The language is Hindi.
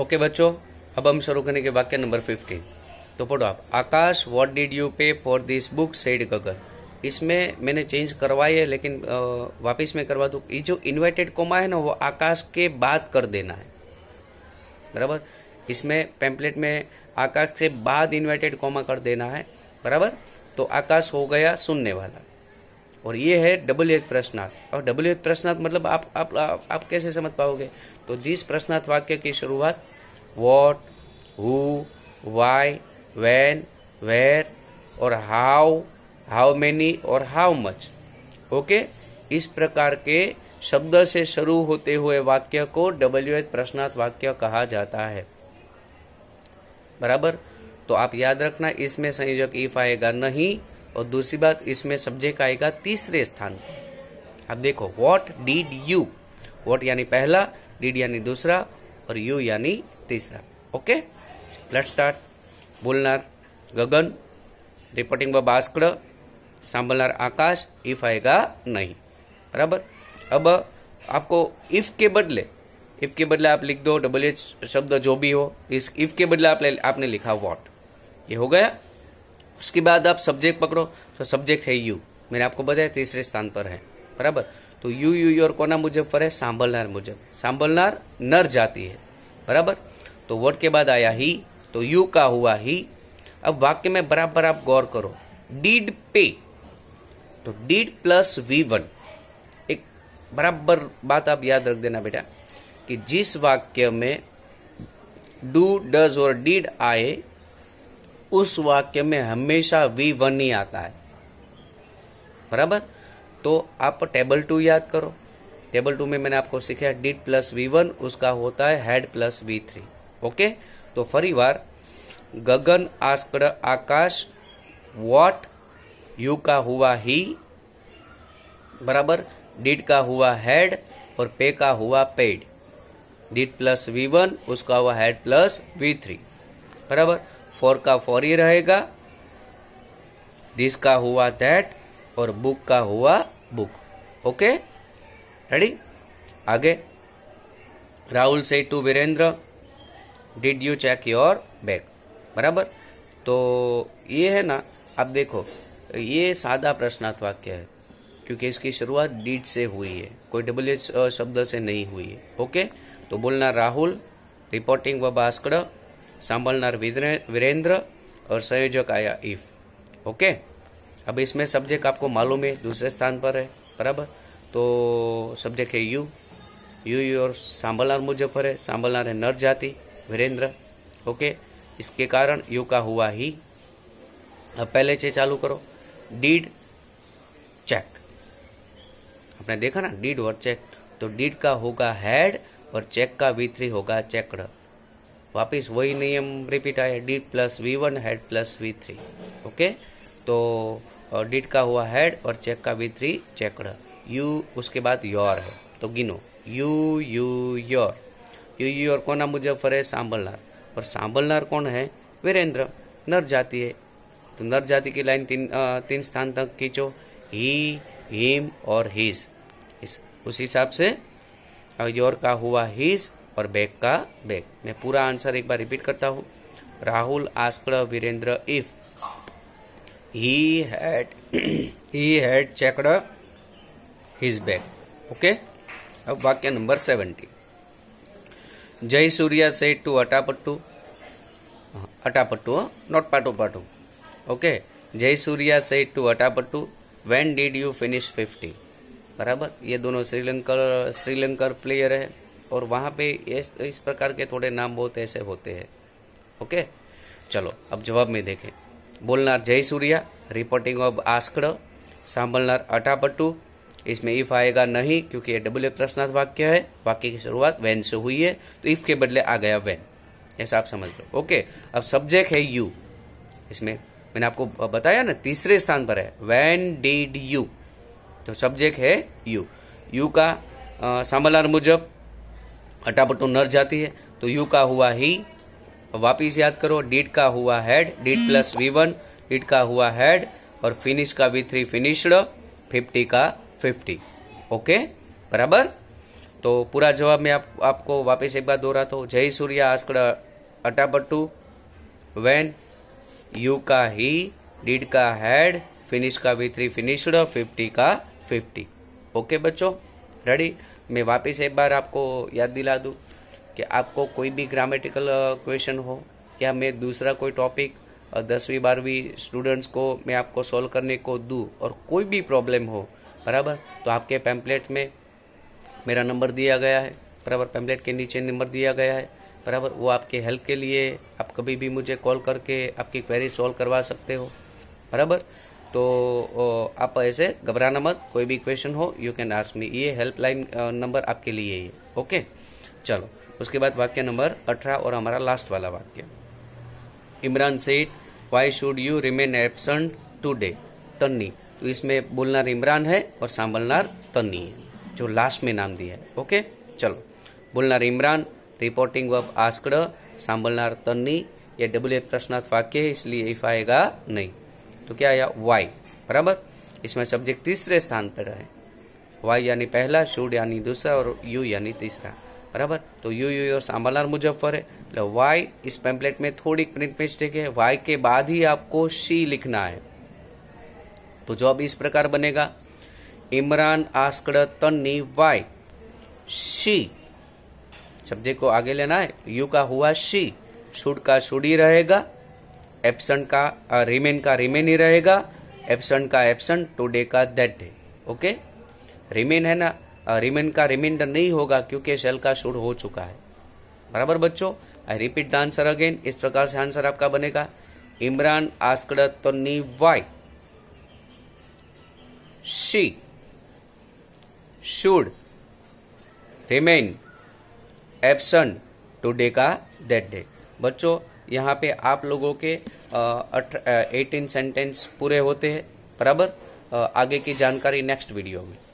ओके बच्चों अब हम शुरू करेंगे वाक्य नंबर फिफ्टीन तो पढ़ो आप Akash what did you pay for this book said Gagan इसमें मैंने चेंज करवाई है लेकिन वापस में करवा दू ये जो इन्वाइटेड कोमा है ना वो आकाश के बाद कर देना है बराबर इसमें पेम्पलेट में आकाश से बाद इन्वाइटेड कोमा कर देना है बराबर तो आकाश हो गया सुनने वाला और ये है डबल एच प्रश्नार्थ और डबल एच प्रश्नार्थ मतलब आप आप, आप आप कैसे समझ पाओगे तो जिस प्रश्नार्थ वाक्य की शुरुआत what who why when where और हाउ हाउ मैनी और हाउ मच ओके इस प्रकार के शब्द से शुरू होते हुए वाक्य को डब्ल्यू एच प्रश्नार्थ वाक्य कहा जाता है बराबर तो आप याद रखना इसमें संयोजक इफ आएगा नहीं और दूसरी बात इसमें सब्जेक्ट आएगा तीसरे स्थान पर अब देखो वॉट डीड यू वॉट यानी पहला डीड यानी दूसरा और यू यानी तीसरा ओके लेट स्टार्ट बोलनार गगन रिपोर्टिंग व बास्कड़ सांभलनार आकाश इफ आएगा नहीं बराबर अब आपको इफ के बदले इफ के बदले आप लिख दो डबल एच शब्द जो भी हो इस इफ के बदले आप आपने लिखा वॉट ये हो गया उसके बाद आप सब्जेक्ट पकड़ो तो सब्जेक्ट है यू मैंने आपको बताया तीसरे स्थान पर है बराबर तो यू यू योर कोना मुझे फर है सांभलनार मुजब सांभलनार नर जाती है बराबर तो वर्ड के बाद आया ही तो यू का हुआ ही अब वाक्य में बराबर आप गौर करो डीड पे तो डीड प्लस वी वन एक बराबर बात आप याद रख देना बेटा कि जिस वाक्य में डू डज और डीड आए उस वाक्य में हमेशा वी वन ही आता है बराबर तो आप टेबल टू याद करो टेबल टू में मैंने आपको सिखाया डिट प्लस वी वन उसका होता है had plus V three okay तो फरी बार गगन आस्कड़ आकाश वॉट यू का हुआ ही बराबर डिट का हुआ हेड और पे का हुआ paid did plus V one उसका हुआ हेड प्लस वी थ्री बराबर फोर का फोर ही रहेगा दिस का हुआ दैट और बुक का हुआ बुक ओके रेडी आगे Rahul said to Virendra did you check your bag बराबर तो ये है ना आप देखो ये सादा प्रश्नार्थ वाक्य है क्योंकि इसकी शुरुआत डीट से हुई है कोई डबल एच शब्द से नहीं हुई है ओके तो बोलना राहुल रिपोर्टिंग व भास्कर संभालना वीरेंद्र और संयोजक आया इफ ओके अब इसमें सब्जेक्ट आपको मालूम है दूसरे स्थान पर है बराबर तो सब्जेक्ट है यू यू योर और सांभलनार मुजफ्फर है सांभलनार है नर जाति वीरेंद्र ओके इसके कारण यू का हुआ ही अब पहले से चालू करो डीड चेक आपने देखा ना डीड और चेक तो डीड का होगा हेड और चेक का वी थ्री होगा चेकड़ वापिस वही नियम रिपीट आया did plus V one had plus V three okay तो डिट का हुआ हेड और चेक का वी थ्री चेकड यू उसके बाद योर है तो गिनो you you your you your कोना मुजफ्फर है सांभलनार और सांभलनार कौन है वीरेंद्र नर जाति है तो नर जाति की लाइन तीन आ, तीन स्थान तक खींचो ही हीम और हीस इस उस हिसाब से योर का हुआ हीस और बैग का बैग मैं पूरा आंसर एक बार रिपीट करता हूँ Rahul asked Virendra if he had he had checked his bag okay अब वाक्य नंबर सेवेंटी जय सूर्य सेट टू अटापट्टू हाँ, अटापट्टू नॉट पाटो पाटो okay Jai Surya said to Atapattu when did you finish fifty बराबर ये दोनों श्रीलंकर श्रीलंकर प्लेयर है और वहाँ पे इस, इस प्रकार के थोड़े नाम बहुत ऐसे होते हैं ओके चलो अब जवाब में देखें बोलनार Jai Surya reporting of asked सांभलनार अटापट्टू इसमें इफ आएगा नहीं क्योंकि ये डब्ल्यू एफ प्रश्नार्थ वाक्य है वाक्य की शुरुआत वैन से हुई है तो इफ के बदले आ गया वैन ऐसा आप समझ लो ओके अब सब्जेक्ट है यू इसमें मैंने आपको बताया ना तीसरे स्थान पर है वैन डीड यू तो सब्जेक्ट है यू यू का सांबलार मुजब अटापटो तो नर जाती है तो यू का हुआ ही वापिस याद करो डीट का हुआ had did plus V one did का हुआ हैड और फिनिश का वी थ्री फिनिश्ड फिफ्टी का फिफ्टी ओके बराबर तो पूरा जवाब मैं आप, आपको वापस एक बार दोहराता हूँ Jai Surya asked Atapattu when you का ही डीड का हैड फिनिश का वी थ्री फिनिश्ड फिफ्टी का फिफ्टी ओके बच्चों रेडी मैं वापस एक बार आपको याद दिला दूँ कि आपको कोई भी ग्रामेटिकल क्वेश्चन हो या मैं दूसरा कोई टॉपिक दसवीं बारहवीं स्टूडेंट्स को मैं आपको सोल्व करने को दूँ और कोई भी प्रॉब्लम हो बराबर तो आपके पैम्पलेट में मेरा नंबर दिया गया है बराबर पैम्पलेट के नीचे नंबर दिया गया है बराबर वो आपके हेल्प के लिए आप कभी भी मुझे कॉल करके आपकी क्वेरी सॉल्व करवा सकते हो बराबर तो आप ऐसे घबराना मत कोई भी क्वेश्चन हो यू कैन आस्क मी ये हेल्पलाइन नंबर आपके लिए ही ओके चलो उसके बाद वाक्य नंबर अठारह और हमारा लास्ट वाला वाक्य Imran said why should you remain absent today Tanni तो इसमें बोलनार इमरान है और सांभलनार तन्नी है जो लास्ट में नाम दिया है ओके चलो बोलनार इमरान रिपोर्टिंग वस्कड़ सांभलनार तन्नी ये डब्ल्यू एफ प्रश्नार्थ वाक्य है इसलिए इफ आएगा नहीं तो क्या आया वाई बराबर इसमें सब्जेक्ट तीसरे स्थान पर रहे वाई यानी पहला शूड यानी दूसरा और यू यानी तीसरा बराबर तो यू यू और सांबालाल मुजफ्फर है तो वाई इस पेम्पलेट में थोड़ी प्रिंट मिस्टेक है वाई के बाद ही आपको शी लिखना है तो अब इस प्रकार बनेगा इमरान आस्कड़ तन्नी वाई शी सब्जेक्ट को आगे लेना है यू का हुआ शी शुड का शुड ही रहेगा एबसेंट का रिमेन uh, का रिमेन ही रहेगा एबसेंट का एबसेंट टूडे का दैट डे ओके रिमेन है ना रिमेन uh, का रिमाइंडर नहीं होगा क्योंकि शेल का शूट हो चुका है बराबर बच्चों I repeat the answer again इस प्रकार से आंसर आपका बनेगा इमरान आस्कड़ तो नी why she should remain absent today का दैट डे बच्चों यहाँ पे आप लोगों के एटीन सेंटेंस पूरे होते हैं बराबर आगे की जानकारी नेक्स्ट वीडियो में